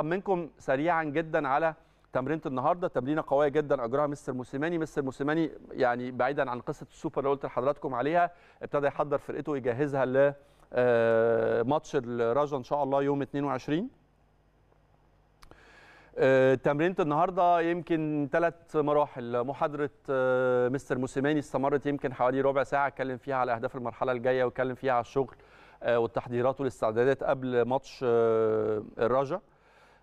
طمنكم سريعا جدا على تمرينه النهارده تمرينه قويه جدا اجراها مستر موسيماني مستر موسيماني يعني بعيدا عن قصه السوبر اللي قلت لحضراتكم عليها ابتدى يحضر فرقته ويجهزها ل آه، ماتش الرجا ان شاء الله يوم 22 آه، تمرينة النهاردة يمكن ثلاث مراحل محاضرة آه، مستر موسيماني استمرت يمكن حوالي ربع ساعة اتكلم فيها على أهداف المرحلة الجاية واتكلم فيها على الشغل والتحضيرات والاستعدادات قبل ماتش الرجا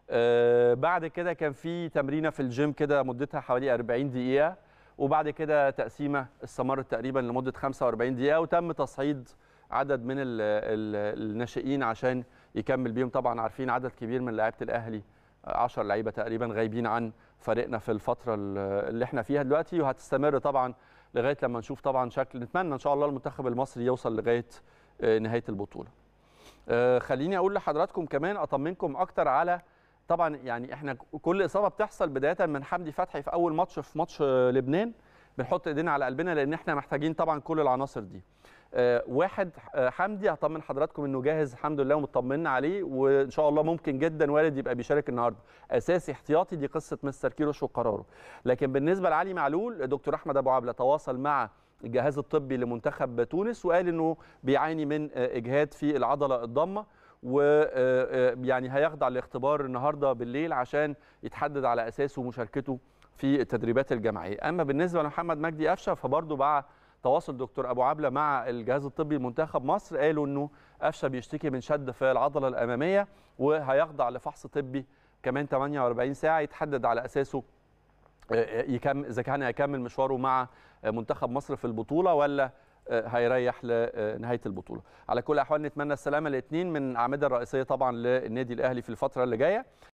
آه، بعد كده كان في تمرينه في الجيم كده مدتها حوالي 40 دقيقه وبعد كده تقسيمه استمرت تقريبا لمده 45 دقيقه وتم تصعيد عدد من الـ الـ الناشئين عشان يكمل بيهم طبعا عارفين عدد كبير من لعيبه الاهلي 10 لعيبه تقريبا غايبين عن فريقنا في الفتره اللي احنا فيها دلوقتي وهتستمر طبعا لغايه لما نشوف طبعا شكل نتمنى ان شاء الله المنتخب المصري يوصل لغايه آه، نهايه البطوله آه، خليني اقول لحضراتكم كمان اطمنكم اكتر على طبعا يعني احنا كل اصابه بتحصل بدايه من حمدي فتحي في اول ماتش في ماتش آه، لبنان بنحط ايدينا على قلبنا لان احنا محتاجين طبعا كل العناصر دي آه، واحد آه، حمدي هطمن حضراتكم انه جاهز الحمد لله ومطمنا عليه وان شاء الله ممكن جدا والد يبقى بيشارك النهارده اساسي احتياطي دي قصه مستر كيروش وقراره لكن بالنسبه لعلي معلول دكتور احمد ابو عبله تواصل مع الجهاز الطبي لمنتخب تونس وقال انه بيعاني من اجهاد في العضله الضمه ويعني آه، آه، هيخضع لاختبار النهارده بالليل عشان يتحدد على اساسه مشاركته في التدريبات الجماعيه اما بالنسبه لمحمد مجدي قفشه فبرضه بقى تواصل دكتور ابو عبله مع الجهاز الطبي لمنتخب مصر قالوا انه قفشه بيشتكي من شد في العضله الاماميه وهيخضع لفحص طبي كمان 48 ساعه يتحدد على اساسه آه، يكمل اذا كان هيكمل مشواره مع منتخب مصر في البطوله ولا آه، هيريح لنهايه البطوله على كل الاحوال نتمنى السلامه الاثنين من الاعمده الرئيسيه طبعا للنادي الاهلي في الفتره اللي جايه